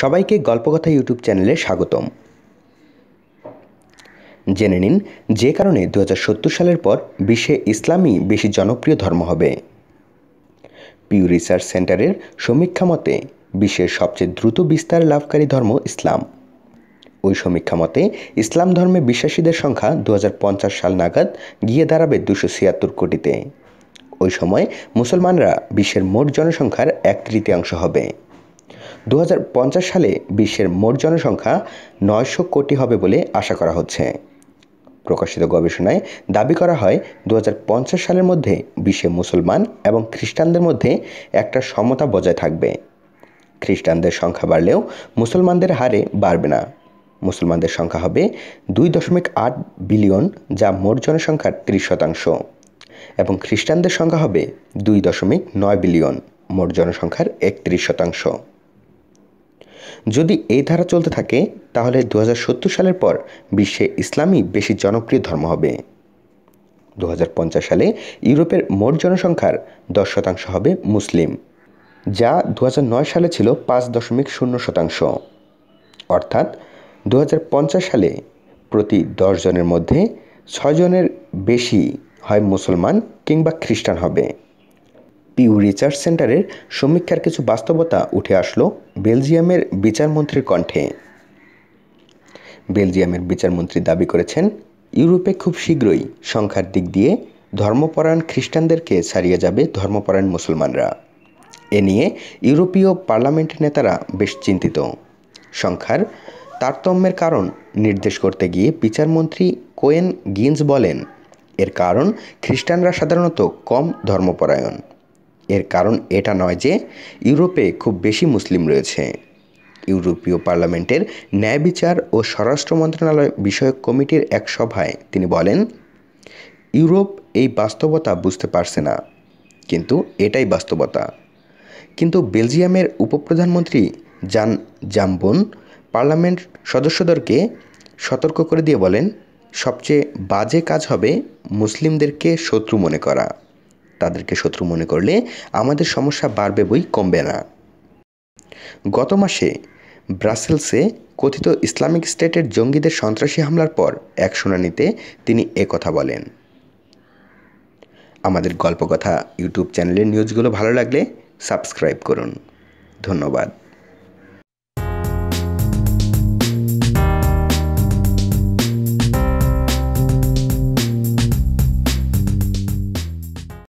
সবাইকে গল্পকথা ইউটিউব চ্যানেলে স্বাগতম জেনে নিন যে কারণে দু সালের পর বিশ্বে ইসলামই বেশি জনপ্রিয় ধর্ম হবে পিউ রিসার্চ সেন্টারের সমীক্ষা মতে বিশ্বের সবচেয়ে দ্রুত বিস্তার লাভকারী ধর্ম ইসলাম ওই সমীক্ষা মতে ইসলাম ধর্মে বিশ্বাসীদের সংখ্যা দু সাল নাগাদ গিয়ে দাঁড়াবে দুশো ছিয়াত্তর কোটিতে ওই সময় মুসলমানরা বিশ্বের মোট জনসংখ্যার এক তৃতীয়াংশ হবে দু সালে বিশ্বের মোট জনসংখ্যা নয়শো কোটি হবে বলে আশা করা হচ্ছে প্রকাশিত গবেষণায় দাবি করা হয় দু সালের মধ্যে বিশ্বে মুসলমান এবং খ্রিস্টানদের মধ্যে একটা সমতা বজায় থাকবে খ্রিস্টানদের সংখ্যা বাড়লেও মুসলমানদের হারে বাড়বে না মুসলমানদের সংখ্যা হবে দুই দশমিক আট বিলিয়ন যা মোট জনসংখ্যার ত্রিশ শতাংশ এবং খ্রিস্টানদের সংখ্যা হবে দুই দশমিক নয় বিলিয়ন মোট জনসংখ্যার একত্রিশ শতাংশ যদি এই ধারা চলতে থাকে তাহলে দু সালের পর বিশ্বে ইসলামই বেশি জনপ্রিয় ধর্ম হবে দু সালে ইউরোপের মোট জনসংখ্যার দশ শতাংশ হবে মুসলিম যা দু সালে ছিল পাঁচ দশমিক শূন্য শতাংশ অর্থাৎ দু সালে প্রতি দশ জনের মধ্যে ছয়জনের বেশি হয় মুসলমান কিংবা খ্রিস্টান হবে পিউ রিসার্চ সেন্টারের সমীক্ষার কিছু বাস্তবতা উঠে আসলো বেলজিয়ামের বিচারমন্ত্রীর কণ্ঠে বেলজিয়ামের বিচারমন্ত্রী দাবি করেছেন ইউরোপে খুব শীঘ্রই সংখ্যার দিক দিয়ে ধর্মপরায়ণ খ্রিস্টানদেরকে ছাড়িয়ে যাবে ধর্মপরায়ণ মুসলমানরা এ নিয়ে ইউরোপীয় পার্লামেন্ট নেতারা বেশ চিন্তিত সংখ্যার তারতম্যের কারণ নির্দেশ করতে গিয়ে বিচারমন্ত্রী কোয়েন গিন্স বলেন এর কারণ খ্রিস্টানরা সাধারণত কম ধর্মপরায়ণ এর কারণ এটা নয় যে ইউরোপে খুব বেশি মুসলিম রয়েছে ইউরোপীয় পার্লামেন্টের ন্যায় বিচার ও স্বরাষ্ট্র মন্ত্রণালয় বিষয়ক কমিটির এক সভায় তিনি বলেন ইউরোপ এই বাস্তবতা বুঝতে পারছে না কিন্তু এটাই বাস্তবতা কিন্তু বেলজিয়ামের উপপ্রধানমন্ত্রী জান জাম্বন পার্লামেন্ট সদস্যদেরকে সতর্ক করে দিয়ে বলেন সবচেয়ে বাজে কাজ হবে মুসলিমদেরকে শত্রু মনে করা তাদেরকে শত্রু মনে করলে আমাদের সমস্যা বাড়বে বই কমবে না গত মাসে ব্রাসেলসে কথিত ইসলামিক স্টেটের জঙ্গিদের সন্ত্রাসী হামলার পর এক শুনানিতে তিনি কথা বলেন আমাদের গল্পকথা ইউটিউব চ্যানেলের নিউজগুলো ভালো লাগলে সাবস্ক্রাইব করুন ধন্যবাদ